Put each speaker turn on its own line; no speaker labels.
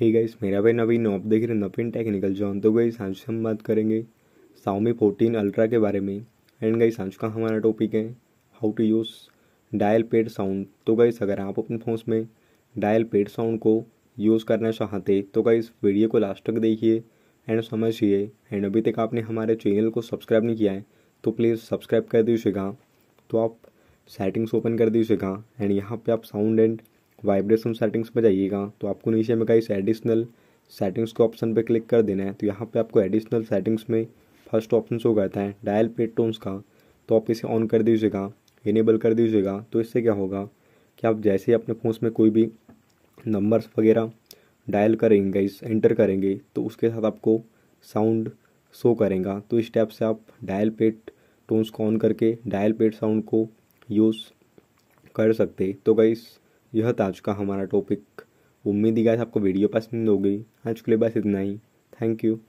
hey guys मेरा भाई नवीन knob देख रहे नवीन टेक्निकल जॉन तो गई आज हम बात करेंगे साउमी फोर्टीन अल्ट्रा के बारे में एंड गई आज का हमारा टॉपिक है how to use dial pad sound तो गाइस अगर आप अपने फोन में डायल पेड साउंड को यूज़ करना चाहते तो गाइस वीडियो को लास्ट तक देखिए एंड समझिए एंड अभी तक आपने हमारे चैनल को सब्सक्राइब नहीं किया है तो प्लीज़ सब्सक्राइब कर दीजिएगा तो आप सेटिंग्स ओपन कर दीजिएगा एंड यहाँ पर आप साउंड एंड वाइब्रेशन सेटिंग्स में जाइएगा तो आपको नीचे में कहीं एडिशनल सेटिंग्स के ऑप्शन पर क्लिक कर देना है तो यहाँ पे आपको एडिशनल सेटिंग्स में फर्स्ट ऑप्शन शो करता है डायल पे टोन्स का तो आप इसे ऑन कर दीजिएगा इनेबल कर दीजिएगा तो इससे क्या होगा कि आप जैसे ही अपने फ़ोन में कोई भी नंबर्स वगैरह डायल करेंगे इस एंटर करेंगे तो उसके साथ आपको साउंड शो करेगा तो इस टाइप से आप डायल पेड टोन्स को ऑन करके डायल पेड साउंड को यूज़ कर सकते तो गाइस यह था आज का हमारा टॉपिक उम्मीद ही गाइस आपको वीडियो पसंद हो गई आज के लिए बस इतना ही थैंक यू